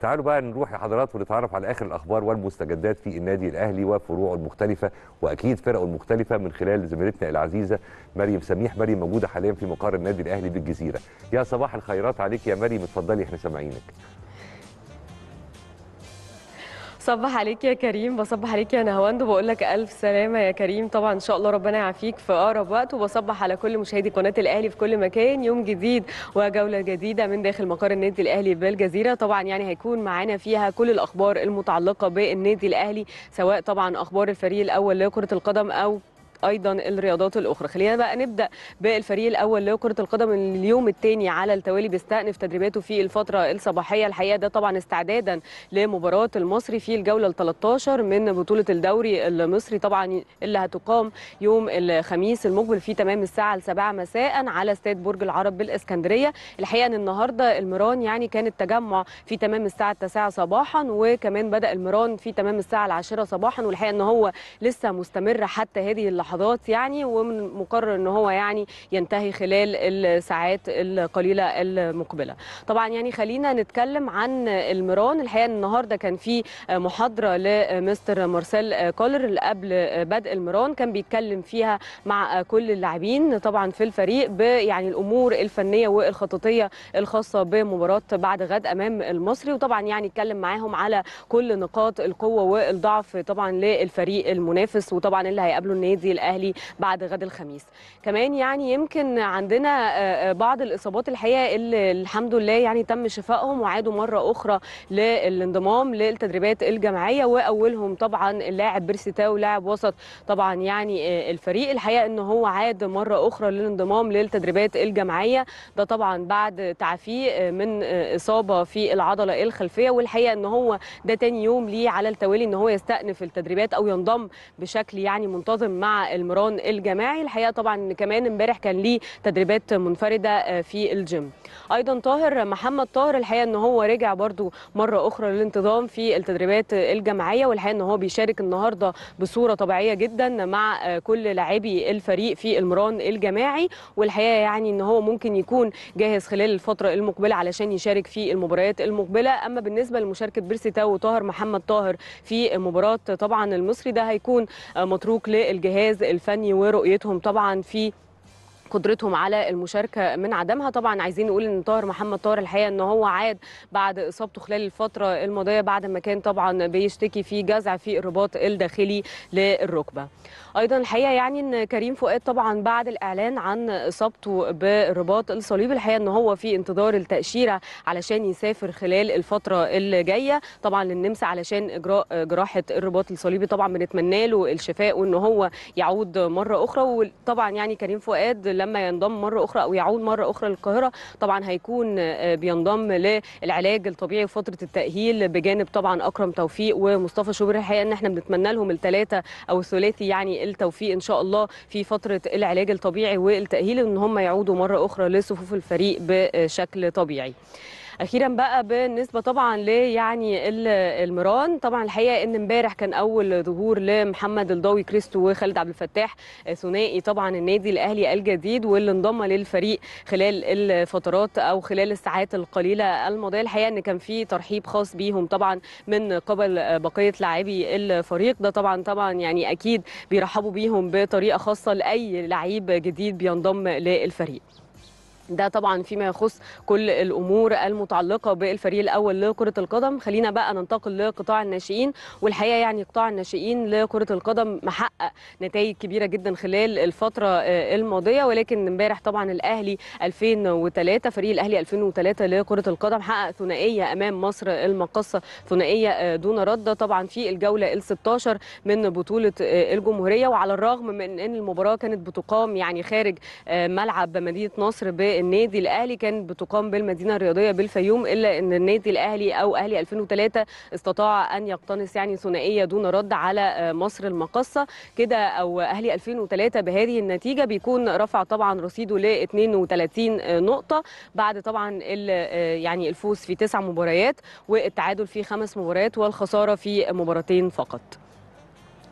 تعالوا بقى نروح يا حضرات ونتعرف على اخر الاخبار والمستجدات في النادي الاهلي وفروعه المختلفه واكيد فرقه المختلفه من خلال زميلتنا العزيزه مريم سميح مريم موجوده حاليا في مقر النادي الاهلي بالجزيره يا صباح الخيرات عليك يا مريم اتفضلي احنا سامعينك صبح عليك يا كريم بصبح عليك يا نهواند وبقول لك الف سلامه يا كريم طبعا ان شاء الله ربنا يعافيك في اقرب وقت وبصبح على كل مشاهدي قناه الاهلي في كل مكان يوم جديد وجوله جديده من داخل مقر النادي الاهلي بالجزيره طبعا يعني هيكون معانا فيها كل الاخبار المتعلقه بالنادي الاهلي سواء طبعا اخبار الفريق الاول لكره القدم او ايضا الرياضات الاخرى خلينا بقى نبدا بالفريق الاول لكره القدم اليوم الثاني على التوالي بيستأنف تدريباته في الفتره الصباحيه الحقيقه ده طبعا استعدادا لمباراه المصري في الجوله ال13 من بطوله الدوري المصري طبعا اللي هتقام يوم الخميس المقبل في تمام الساعه 7 مساء على استاد برج العرب بالاسكندريه الحقيقه ان النهارده المران يعني كان التجمع في تمام الساعه 9 صباحا وكمان بدا المران في تمام الساعه 10 صباحا والحقيقه ان هو لسه مستمر حتى هذه اللحظه لحظات يعني ومن مقرر ان هو يعني ينتهي خلال الساعات القليله المقبله طبعا يعني خلينا نتكلم عن المران الحقيقه النهارده كان في محاضره لمستر مارسيل كولر قبل بدء المران كان بيتكلم فيها مع كل اللاعبين طبعا في الفريق بيعني الامور الفنيه والخططيه الخاصه بمباراه بعد غد امام المصري وطبعا يعني اتكلم معاهم على كل نقاط القوه والضعف طبعا للفريق المنافس وطبعا اللي هيقابله النادي الاهلي بعد غد الخميس كمان يعني يمكن عندنا آه، آه، بعض الاصابات الحقيقه اللي الحمد لله يعني تم شفائهم وعادوا مره اخرى للانضمام للتدريبات الجماعيه واولهم طبعا اللاعب بيرسيتاو لاعب وسط طبعا يعني آه، الفريق الحقيقه ان هو عاد مره اخرى للانضمام للتدريبات الجماعيه ده طبعا بعد تعافيه من اصابه في العضله الخلفيه والحقيقه ان هو ده تاني يوم ليه على التوالي ان هو يستأنف التدريبات او ينضم بشكل يعني منتظم مع المران الجماعي الحقيقه طبعا كمان امبارح كان ليه تدريبات منفرده آه، في الجيم ايضا طاهر محمد طاهر الحقيقه ان هو رجع برده مره اخرى للانتظام في التدريبات الجماعيه والحقيقه ان هو بيشارك النهارده بصوره طبيعيه جدا مع آه، كل لاعبي الفريق في المران الجماعي والحقيقه يعني ان هو ممكن يكون جاهز خلال الفتره المقبله علشان يشارك في المباريات المقبله اما بالنسبه لمشاركه بيرسي تاو وطاهر محمد طاهر في مباراه طبعا المصري ده هيكون آه، متروك للجهاز الجزء الفني ورؤيتهم طبعا في قدرتهم على المشاركه من عدمها طبعا عايزين نقول ان طاهر محمد طاهر الحقيقه ان هو عاد بعد اصابته خلال الفتره الماضيه بعد ما كان طبعا بيشتكي في جزع في الرباط الداخلي للركبه ايضا الحقيقه يعني ان كريم فؤاد طبعا بعد الاعلان عن اصابته بالرباط الصليبي الحقيقه ان هو في انتظار التاشيره علشان يسافر خلال الفتره اللي جايه طبعا للنمسا علشان اجراء جراحه الرباط الصليبي طبعا بنتمنى له الشفاء وان هو يعود مره اخرى وطبعا يعني كريم فؤاد لما ينضم مره اخرى او يعود مره اخرى للقاهره طبعا هيكون آه، بينضم للعلاج الطبيعي وفتره التاهيل بجانب طبعا اكرم توفيق ومصطفى شوبير الحقيقه ان احنا بنتمنى لهم الثلاثه او الثلاثي يعني التوفيق ان شاء الله في فتره العلاج الطبيعي والتاهيل ان هم يعودوا مره اخرى لصفوف الفريق بشكل طبيعي اخيرا بقى بالنسبه طبعا ليعني المران طبعا الحقيقه ان امبارح كان اول ظهور لمحمد الضاوي كريستو وخالد عبد الفتاح آه، ثنائي طبعا النادي الاهلي الجديد واللي انضم للفريق خلال الفترات او خلال الساعات القليله الماضيه الحقيقه ان كان في ترحيب خاص بيهم طبعا من قبل آه، بقيه لاعبي الفريق ده طبعا طبعا يعني اكيد بيرحبوا بيهم بطريقه خاصه لاي لعيب جديد بينضم للفريق ده طبعا فيما يخص كل الامور المتعلقه بالفريق الاول لكره القدم خلينا بقى ننتقل لقطاع الناشئين والحقيقه يعني قطاع الناشئين لكره القدم محقق نتائج كبيره جدا خلال الفتره آه، الماضيه ولكن امبارح طبعا الاهلي 2003 فريق الاهلي 2003 لكره القدم حقق ثنائيه امام مصر المقصه ثنائيه آه، دون رد طبعا في الجوله ال16 من بطوله آه، الجمهوريه وعلى الرغم من ان المباراه كانت بتقام يعني خارج ملعب مدينه نصر النادي الاهلي كان بتقام بالمدينه الرياضيه بالفيوم الا ان النادي الاهلي او اهلي 2003 استطاع ان يقتنص يعني ثنائيه دون رد على آه، مصر المقصه كده او اهلي 2003 بهذه النتيجه بيكون رفع طبعا رصيده ل 32 نقطه بعد طبعا آه، يعني الفوز في تسع مباريات والتعادل في خمس مباريات والخساره في مباراتين فقط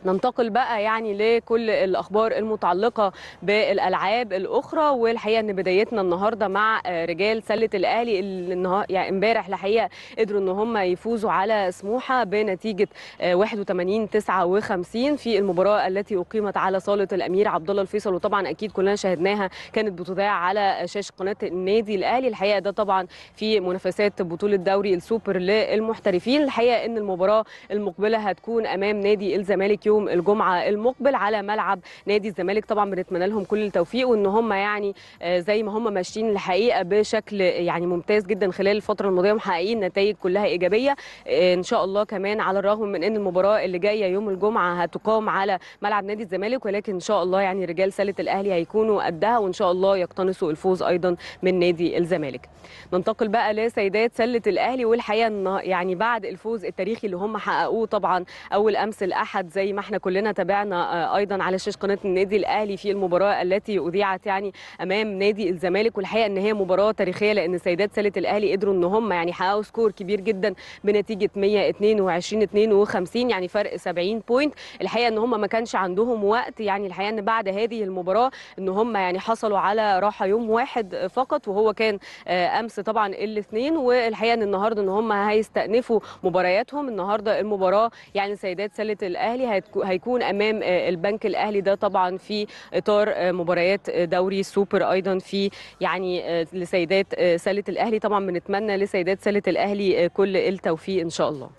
ننتقل بقى يعني لكل الاخبار المتعلقه بالالعاب الاخرى والحقيقه ان بدايتنا النهارده مع آه، رجال سله الاهلي اللي يعني امبارح الحقيقه قدروا ان هم يفوزوا على سموحه بنتيجه 81 آه، 59 في المباراه التي اقيمت على صاله الامير عبد الله الفيصل وطبعا اكيد كلنا شاهدناها كانت بتذاع على شاشه قناه النادي الاهلي الحقيقه ده طبعا في منافسات بطوله دوري السوبر للمحترفين الحقيقه ان المباراه المقبله هتكون امام نادي الزمالك يوم الجمعه المقبل على ملعب نادي الزمالك طبعا بنتمنى لهم كل التوفيق وان هم يعني آه، زي ما هم ماشيين الحقيقه بشكل يعني ممتاز جدا خلال الفتره الماضيه ومحققين نتائج كلها ايجابيه آه، ان شاء الله كمان على الرغم من ان المباراه اللي جايه يوم الجمعه هتقام على ملعب نادي الزمالك ولكن ان شاء الله يعني رجال سله الاهلي هيكونوا قدها وان شاء الله يقتنصوا الفوز ايضا من نادي الزمالك ننتقل بقى لسيدات سله الاهلي والحقيقه يعني بعد الفوز التاريخي اللي هم حققوه طبعا اول امس الاحد زي ما ما احنا كلنا تابعنا آه، ايضا على شاشه قناه النادي الاهلي في المباراه التي اذيعت يعني امام نادي الزمالك والحقيقه ان هي مباراه تاريخيه لان سيدات سله الاهلي قدروا ان هم يعني حققوا سكور كبير جدا بنتيجه 122 52 يعني فرق 70 بوينت الحقيقه ان هم ما كانش عندهم وقت يعني الحقيقه ان بعد هذه المباراه ان هم يعني حصلوا على راحه يوم واحد فقط وهو كان آه، امس طبعا الاثنين والحقيقه ان النهارده ان هم هيستأنفوا مبارياتهم النهارده المباراه يعني سيدات سله الاهلي هيكون امام آه، البنك الاهلي ده طبعا في اطار آه، مباريات آه، دوري السوبر ايضا في يعني لسيدات ساله الاهلي طبعا بنتمنى لسيدات ساله الاهلي كل التوفيق ان شاء الله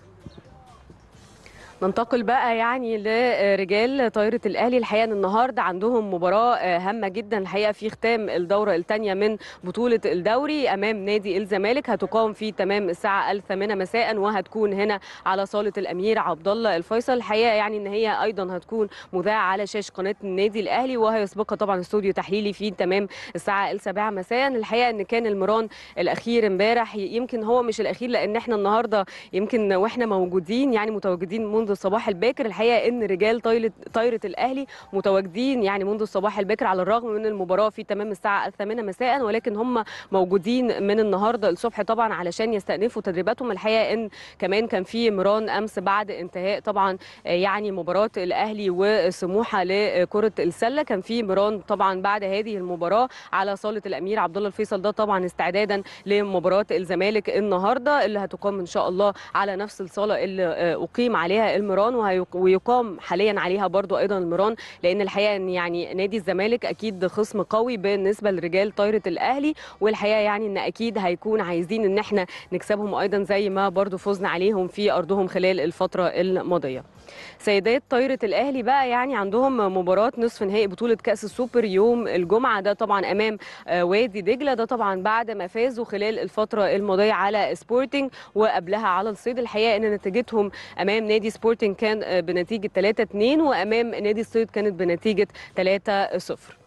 ننتقل بقى يعني لرجال طايره الاهلي الحقيقه ان النهارده عندهم مباراه آه، هامه جدا الحقيقه في ختام الدوره الثانيه من بطوله الدوري امام نادي الزمالك هتقام في تمام الساعه الثامنه مساء وهتكون هنا على صاله الامير عبد الله الفيصل الحقيقه يعني ان هي ايضا هتكون مذاعه على شاشه قناه النادي الاهلي وهيسبقها طبعا استوديو تحليلي في تمام الساعه السابعه مساء الحقيقه ان كان المران الاخير امبارح يمكن هو مش الاخير لان احنا النهارده يمكن واحنا موجودين يعني متواجدين منذ منذ الصباح الباكر الحقيقه ان رجال طايره الاهلي متواجدين يعني منذ الصباح الباكر على الرغم من المباراه في تمام الساعه الثامنه مساء ولكن هم موجودين من النهارده الصبح طبعا علشان يستأنفوا تدريباتهم الحقيقه ان كمان كان في مران امس بعد انتهاء طبعا آه، يعني مباراه الاهلي وسموحه لكره السله كان في مران طبعا بعد هذه المباراه على صاله الامير عبد الله الفيصل ده طبعا استعدادا لمباراه الزمالك النهارده اللي هتقام ان شاء الله على نفس الصاله اللي آه، اقيم عليها المران ويقام حاليا عليها برضو ايضا المران لان الحقيقه ان يعني نادي الزمالك اكيد خصم قوي بالنسبه لرجال طايره الاهلي والحقيقه يعني ان اكيد هيكون عايزين ان احنا نكسبهم ايضا زي ما برضو فزنا عليهم في ارضهم خلال الفتره الماضيه سيدات طايره الاهلي بقى يعني عندهم مباراه نصف نهائي بطوله كاس السوبر يوم الجمعه ده طبعا امام آه، وادي دجله ده طبعا بعد ما فازوا خلال الفتره الماضيه على سبورتنج وقبلها على الصيد الحقيقه ان نتيجتهم امام نادي سبورتنج كان آه، بنتيجه 3 2 وامام نادي الصيد كانت بنتيجه 3 0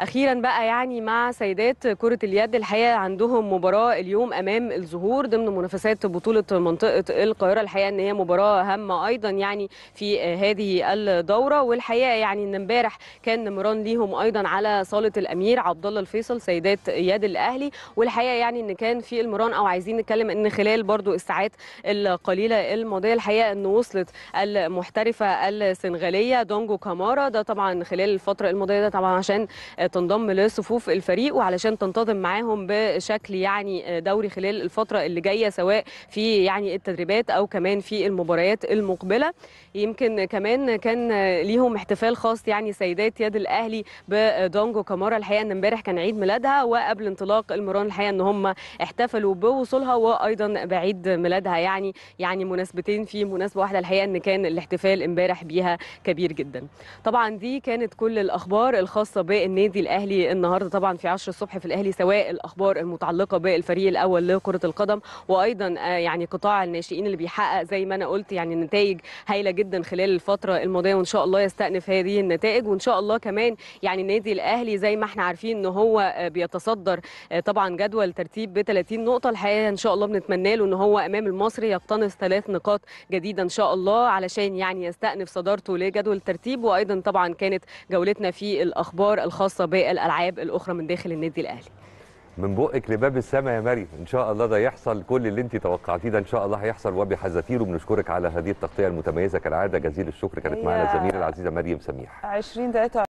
اخيرا بقى يعني مع سيدات كره اليد الحقيقه عندهم مباراه اليوم امام الظهور ضمن منافسات بطوله منطقه القاهره الحقيقه ان هي مباراه هامه ايضا يعني في هذه الدوره والحقيقه يعني ان امبارح كان مران ليهم ايضا على صاله الامير عبد الله الفيصل سيدات يد الاهلي والحقيقه يعني ان كان في المران او عايزين نتكلم ان خلال برضو الساعات القليله الماضيه الحقيقه ان وصلت المحترفه السنغاليه دونجو كامارا ده طبعا خلال الفتره الماضيه ده طبعا عشان تنضم لصفوف الفريق وعلشان تنتظم معاهم بشكل يعني دوري خلال الفتره اللي جايه سواء في يعني التدريبات او كمان في المباريات المقبله يمكن كمان كان ليهم احتفال خاص يعني سيدات يد الاهلي بدونجو كامارا الحقيقه ان امبارح كان عيد ميلادها وقبل انطلاق المران الحقيقه ان هم احتفلوا بوصولها وايضا بعيد ميلادها يعني يعني مناسبتين في مناسبه واحده الحقيقه ان كان الاحتفال امبارح بيها كبير جدا طبعا دي كانت كل الاخبار الخاصه بالنادي النادي الاهلي النهارده طبعا في 10 الصبح في الاهلي سواء الاخبار المتعلقه بالفريق الاول لكره القدم وايضا آه، يعني قطاع الناشئين اللي بيحقق زي ما انا قلت يعني نتائج هايله جدا خلال الفتره الماضيه وان شاء الله يستأنف هذه النتائج وان شاء الله كمان يعني النادي الاهلي زي ما احنا عارفين ان هو آه، بيتصدر آه، طبعا جدول ترتيب ب 30 نقطه الحقيقه ان شاء الله بنتمنى له ان هو امام المصري يقتنص ثلاث نقاط جديده ان شاء الله علشان يعني يستأنف صدارته لجدول الترتيب وايضا طبعا كانت جولتنا في الاخبار الخاصه وسابق الالعاب الاخرى من داخل النادي الاهلي من بقك لباب السماء يا مريم ان شاء الله ده يحصل كل اللي انت توقعتيه ده ان شاء الله هيحصل وبحذافيره بنشكرك على هذه التغطيه المتميزه كالعاده جزيل الشكر كانت معنا الزميله العزيزه مريم سميح 20 دقيقه